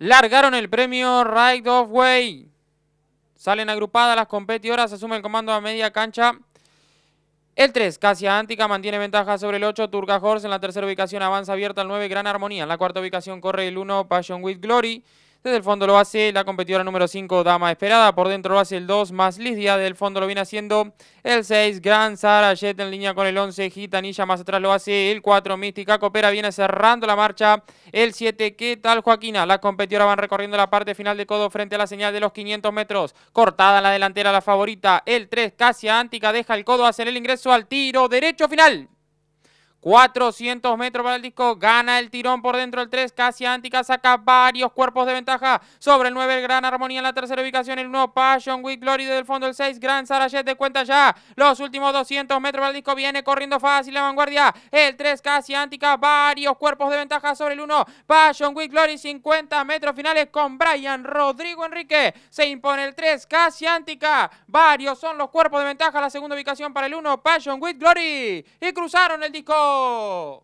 Largaron el premio Right of Way. Salen agrupadas las competidoras, asume el comando a media cancha. El 3, Casia Antica mantiene ventaja sobre el 8, Turca Horse en la tercera ubicación, avanza abierta al 9, Gran Armonía. En la cuarta ubicación corre el 1, Passion with Glory. Desde el fondo lo hace la competidora número 5, Dama Esperada. Por dentro lo hace el 2, más Lidia. Del fondo lo viene haciendo el 6, Gran Sara Jet en línea con el 11, Gitanilla. Más atrás lo hace el 4, Mística Copera. Viene cerrando la marcha el 7. ¿Qué tal, Joaquina? Las competidoras van recorriendo la parte final de codo frente a la señal de los 500 metros. Cortada la delantera la favorita. El 3, casi Antica, deja el codo, hacer el ingreso al tiro derecho final. 400 metros para el disco, gana el tirón por dentro el 3, casi Antica saca varios cuerpos de ventaja sobre el 9, el Gran Armonía en la tercera ubicación, el 1, Passion with Glory desde fondo el 6, Gran Sarajet de cuenta ya, los últimos 200 metros para el disco, viene corriendo fácil la vanguardia, el 3, casi Antica, varios cuerpos de ventaja sobre el 1, Passion with Glory 50 metros finales con Brian Rodrigo Enrique, se impone el 3, casi Antica, varios son los cuerpos de ventaja, la segunda ubicación para el 1, Passion with Glory, y cruzaron el disco. 와